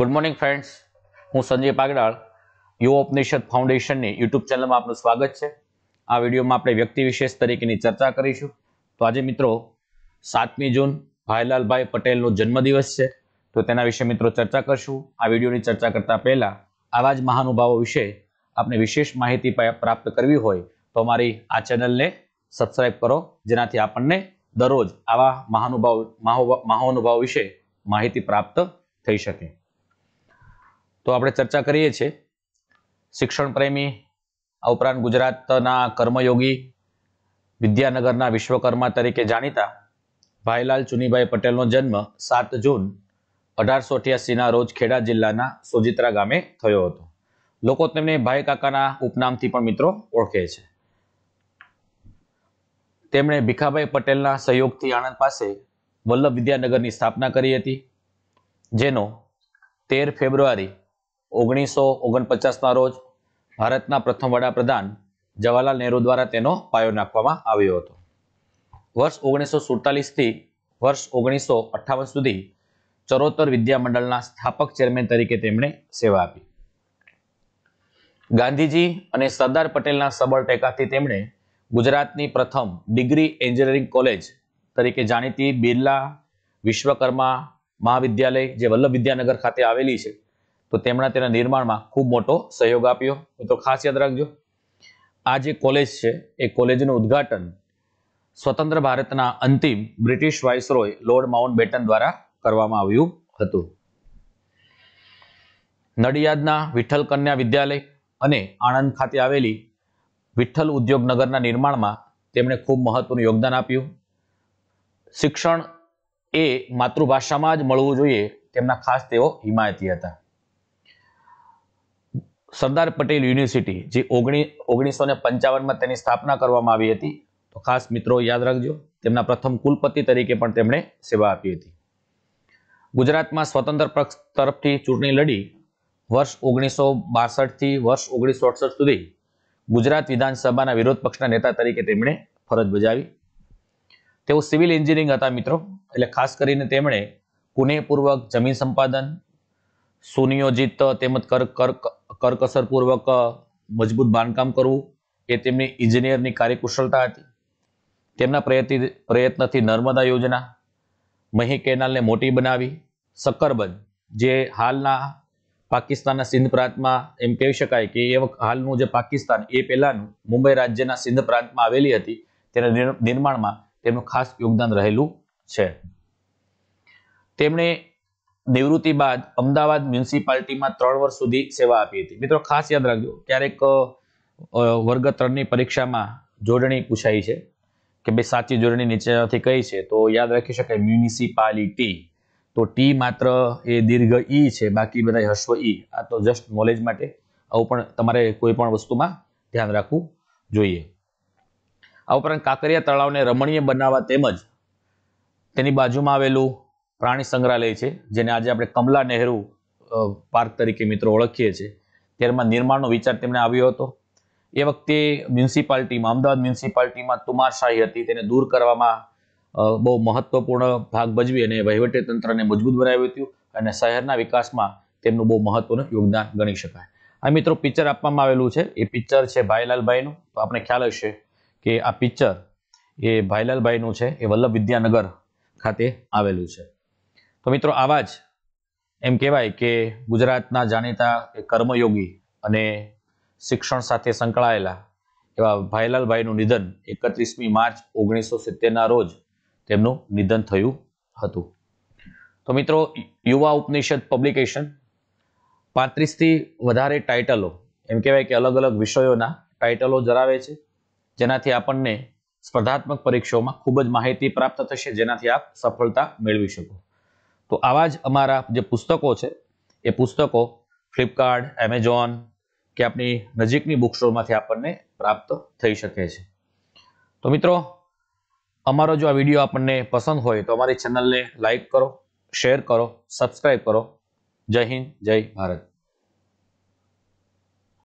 good morning friends હું સંજય પાગડાળ યુવા ઉપનિષદ ફાઉન્ડેશનની YouTube ચેનલમાં આપનું સ્વાગત છે આ વિડીયોમાં આપણે વ્યક્તિ વિશેષ તરીકેની ચર્ચા કરીશું તો આજે મિત્રો સાતમી જૂન ભાઈલાલભાઈ પટેલનો જન્મદિવસ છે તો તેના વિશે મિત્રો ચર્ચા કરશું આ વિડીયોની ચર્ચા કરતા પહેલાં આવા જ મહાનુભાવો વિશે આપણે વિશેષ માહિતી પ્રાપ્ત કરવી હોય તો અમારી આ ચેનલને સબસ્ક્રાઈબ કરો જેનાથી આપણને દરરોજ આવા મહાનુભાવ મહાનુભાવ વિશે માહિતી પ્રાપ્ત થઈ શકે તો આપણે ચર્ચા કરીએ છીએ શિક્ષણ પ્રેમી આ ઉપરાંત ગુજરાતના કર્મયોગી વિદ્યાનગરના વિશ્વકર્મા તરીકે જાણીતા ભાઈલાલ ચુનીભાઈ પટેલનો જન્મ સાત જૂન અઢારસો અઠ્યાસીના રોજ ખેડા જિલ્લાના સોજિત્રા ગામે થયો હતો લોકો તેમને ભાઈ કાકાના ઉપનામથી પણ મિત્રો ઓળખે છે તેમણે ભીખાભાઈ પટેલના સહયોગથી આણંદ પાસે વલ્લભ વિદ્યાનગરની સ્થાપના કરી હતી જેનો તેર ફેબ્રુઆરી ઓગણીસો ઓગણપચાસના રોજ ભારતના પ્રથમ વડાપ્રધાન જવાહરલાલ નહેરુ દ્વારા તેનો પાયો નાખવામાં આવ્યો હતો વર્ષ ઓગણીસો સુડતાલીસથી વર્ષ ઓગણીસો અઠ્ઠાવન સુધી ચરોતર વિદ્યામંડળના સ્થાપક ચેરમેન તરીકે તેમણે સેવા આપી ગાંધીજી અને સરદાર પટેલના સબળ ટેકાથી તેમણે ગુજરાતની પ્રથમ ડિગ્રી એન્જિનિયરિંગ કોલેજ તરીકે જાણીતી બિરલા વિશ્વકર્મા મહાવિદ્યાલય જે વલ્લભ વિદ્યાનગર ખાતે આવેલી છે તો તેમણે તેના નિર્માણમાં ખૂબ મોટો સહયોગ આપ્યો તો ખાસ યાદ રાખજો આ જે કોલેજ છે એ કોલેજનું ઉદ્ઘાટન સ્વતંત્ર ભારતના અંતિમ British viceroy Lord Mountbatten દ્વારા કરવામાં આવ્યું હતું નડિયાદના વિઠ્ઠલ કન્યા વિદ્યાલય અને આણંદ ખાતે આવેલી વિઠ્ઠલ ઉદ્યોગનગરના નિર્માણમાં તેમણે ખૂબ મહત્વનું યોગદાન આપ્યું શિક્ષણ એ માતૃભાષામાં જ મળવું જોઈએ તેમના ખાસ તેઓ હિમાયતી હતા સરદાર પટેલ યુનિવર્સિટી જે ઓગણી ઓગણીસો ને પંચાવનમાં તેની સ્થાપના કરવામાં આવી હતી તો ખાસ મિત્રો યાદ રાખજો તેમના પ્રથમ કુલપતિ તરીકે પણ તેમણે સેવા આપી હતી ગુજરાતમાં સ્વતંત્ર પક્ષ તરફથી ચૂંટણી લડી વર્ષ ઓગણીસો બાસઠથી વર્ષ ઓગણીસો અડસઠ સુધી ગુજરાત વિધાનસભાના વિરોધ પક્ષના નેતા તરીકે તેમણે ફરજ બજાવી તેઓ સિવિલ એન્જિનિયરિંગ હતા મિત્રો એટલે ખાસ કરીને તેમણે કુનેહપૂર્વક જમીન સંપાદન સુનિયોજિત તેમજ કર કર કરકસરપૂર્વક મજબૂત બાંધકામ કરવું એ તેમની ઇજનેરની કાર્યકુશળતા હતી તેમના પ્રયત્ન પ્રયત્નથી નર્મદા યોજના મહી કેનાલને મોટી બનાવી સક્કરબંધ જે હાલના પાકિસ્તાનના સિંધ પ્રાંતમાં એમ કહી શકાય કે એ વખત હાલનું જે પાકિસ્તાન એ પહેલાંનું મુંબઈ રાજ્યના સિંધ પ્રાંતમાં આવેલી હતી તેના નિર્માણમાં તેમનું ખાસ યોગદાન રહેલું છે તેમણે નિવૃત્તિ બાદ અમદાવાદ મ્યુનિસિપાલિટીમાં ત્રણ વર્ષ સુધી સેવા આપી હતી મિત્રો ખાસ યાદ રાખજો ક્યારેક વર્ગ ત્રણની પરીક્ષામાં જોડણી પૂછાઈ છે કે ભાઈ સાચી જોડણી નીચેથી કઈ છે તો યાદ રાખી શકાય મ્યુનિસિપાલિટી તો ટી માત્ર એ દીર્ઘ ઈ છે બાકી બધા હસ્વ ઈ આ તો જસ્ટ નોલેજ માટે આવું પણ તમારે કોઈ પણ વસ્તુમાં ધ્યાન રાખવું જોઈએ આ ઉપરાંત કાંકરિયા તળાવને રમણીય બનાવવા તેમજ તેની બાજુમાં આવેલું પ્રાણી સંગ્રહાલય છે જેને આજે આપણે કમલા નહેરુ પાર્ક તરીકે મિત્રો ઓળખીએ છીએ ત્યારમાં નિર્માણનો વિચાર તેમણે આવ્યો હતો એ વખતે મ્યુનિસિપાલિટીમાં અમદાવાદ મ્યુનિસિપાલિટીમાં તુમારશાહી હતી તેને દૂર કરવામાં બહુ મહત્વપૂર્ણ ભાગ ભજવી અને વહીવટીતંત્રને મજબૂત બનાવ્યું હતું અને શહેરના વિકાસમાં તેમનું બહુ મહત્વનું યોગદાન ગણી શકાય આ મિત્રો પિક્ચર આપવામાં આવેલું છે એ પિક્ચર છે ભાઈલાલભાઈનું તો આપણે ખ્યાલ હશે કે આ પિક્ચર એ ભાઈલાલભાઈનું છે એ વલ્લભ વિદ્યાનગર ખાતે આવેલું છે તો મિત્રો આવા જ એમ કહેવાય કે ગુજરાતના જાણીતા કર્મયોગી અને શિક્ષણ સાથે સંકળાયેલા એવા ભાઈલાલભાઈનું નિધન એકત્રીસમી માર્ચ ઓગણીસો સિત્તેરના રોજ તેમનું નિધન થયું હતું તો મિત્રો યુવા ઉપનિષદ પબ્લિકેશન પાંત્રીસથી વધારે ટાઇટલો એમ કહેવાય કે અલગ અલગ વિષયોના ટાઇટલો ધરાવે છે જેનાથી આપણને સ્પર્ધાત્મક પરીક્ષાઓમાં ખૂબ જ માહિતી પ્રાપ્ત થશે જેનાથી આપ સફળતા મેળવી શકો તો આવા જ અમારા જે પુસ્તકો છે એ પુસ્તકો ફ્લિપકાર્ટ એમેઝોન કે આપણી નજીકની બુક સ્ટોરમાંથી આપણને પ્રાપ્ત થઈ શકે છે તો મિત્રો અમારો જો આ વિડીયો આપણને પસંદ હોય તો અમારી ચેનલને લાઈક કરો શેર કરો સબસ્ક્રાઈબ કરો જય હિન્દ જય ભારત